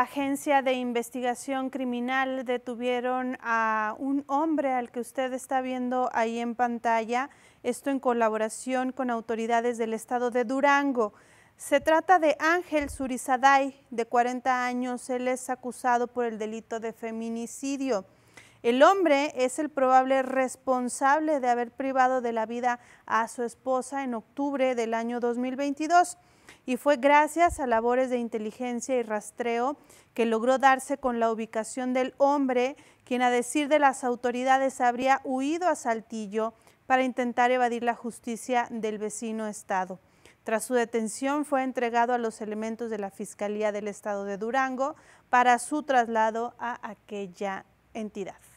agencia de investigación criminal detuvieron a un hombre al que usted está viendo ahí en pantalla, esto en colaboración con autoridades del estado de Durango. Se trata de Ángel Surizaday, de 40 años, él es acusado por el delito de feminicidio. El hombre es el probable responsable de haber privado de la vida a su esposa en octubre del año 2022 y fue gracias a labores de inteligencia y rastreo que logró darse con la ubicación del hombre, quien a decir de las autoridades habría huido a Saltillo para intentar evadir la justicia del vecino estado. Tras su detención fue entregado a los elementos de la Fiscalía del Estado de Durango para su traslado a aquella entidad.